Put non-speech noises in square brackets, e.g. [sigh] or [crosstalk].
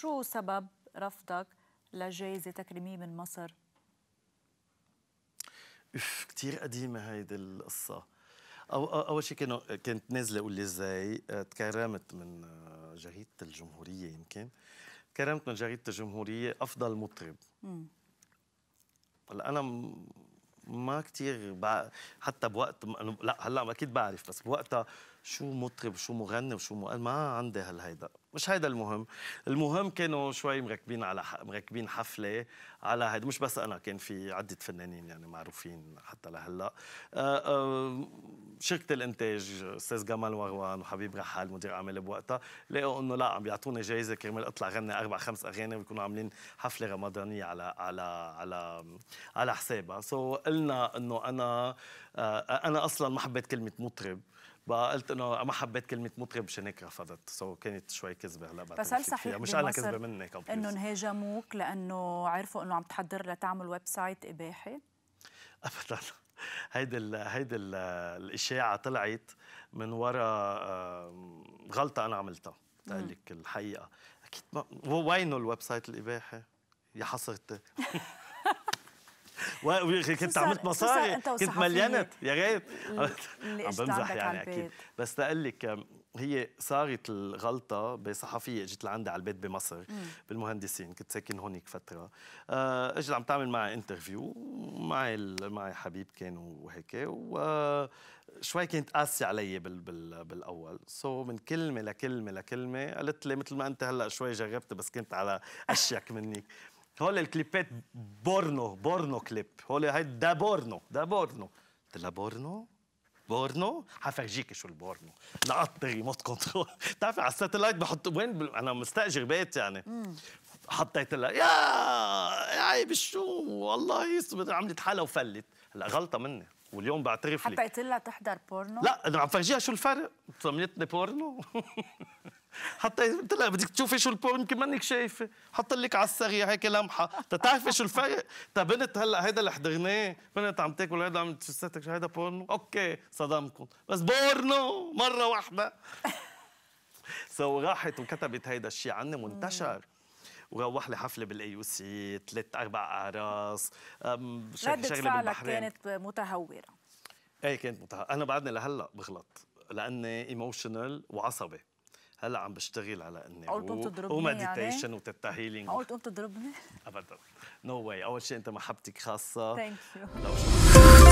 شو سبب رفضك لجائزة تكريمية من مصر؟ اف كثير قديمة هيدي القصة أو أول شيء كانوا كانت نازلة قول لي إزاي آه، تكرمت من آه، جريدة الجمهورية يمكن تكرمت من جريدة الجمهورية أفضل مطرب هلا أنا ما كثير حتى بوقت لا هلا اكيد بعرف بس بوقتها شو مطرب شو مغني وشو ما عندي هالهيدا مش هيدا المهم المهم كانوا شوي مركبين على ح... مركبين حفله على هيدا مش بس انا كان في عده فنانين يعني معروفين حتى لهلا آه، آه، شركه الانتاج استاذ جمال مروان وحبيب رحال مدير اعمال بوقتها لقوا انه لا عم بيعطونا جائزه كرمال اطلع غني اربع خمس اغاني ويكونوا عاملين حفله رمضانيه على على على على حسابها سو so قلنا انه انا آه، انا اصلا ما حبيت كلمه مطرب قلت انه ما حبيت كلمه مطرب مشان هيك رفضت سو so كانت شوي كذبه هلا بس هل صحيح مش انا كذبه منك انهم هاجموك لانه عرفوا انه عم تحضر لتعمل ويب سايت اباحي ابدا هيدي هيدي الاشاعه طلعت من وراء غلطه انا عملتها تقول لك الحقيقه اكيد ما وينه الويب سايت الاباحي يا حصرتي [laughs] كنت عملت مصاري كنت مليانت يا ريت [laughs] عم بمزح يعني اكيد بس تقول لك هي صارت الغلطة بصحفية اجت لعندي على البيت بمصر بالمهندسين كنت ساكن هونيك فترة آه، اجت عم تعمل معي انترفيو معي معي حبيب كان وهيك وشوي آه، كانت قاسية علي بال بال بالأول سو so من كلمة لكلمة لكلمة قالت لي مثل ما أنت هلا شوي جربت بس كنت على أشيك منك هول الكليبات بورنو بورنو كليب هول هيدا بورنو دا بورنو قلت لها بورنو بورنو حفرجيك شو البورنو لقطت ريموت كنترول [laughs] بتعرفي على الساتلايت بحط وين بل... انا مستاجر بيت يعني حطيت لها يا يا عيب شو والله يصبر عملت حالها وفلت هلا غلطه مني واليوم بعترف لي حطيت لها تحضر بورنو لا انا عم فرجيها شو الفرق سميتني بورنو [laughs] حتى قلت لها بدك تشوفي شو البورن يمكن مانك شايفه حط لك على السريع هيك لمحه تتعرفي شو الفرق تا طيب بنت هلا هيدا اللي حضرناه بنت عم تاكل هيدا عم تشستك هيدا بورنو اوكي صدمكم بس بورنو مره واحده سو [laughs] راحت وكتبت هيدا الشيء عني منتشر وروح لي حفله بالاي او سي ثلاث اربع اعراس شغله بالبحرين كانت متهوره ايه كانت متهوره انا بعدني لهلا بغلط لاني ايموشنال وعصبي هلا عم بشتغل على اني اول تقوم تضربني ومديتيشن وتيتا هيلينج قلت تقوم تضربني ابدا نو واي اول شيء انت محبتك خاصه ثانك يو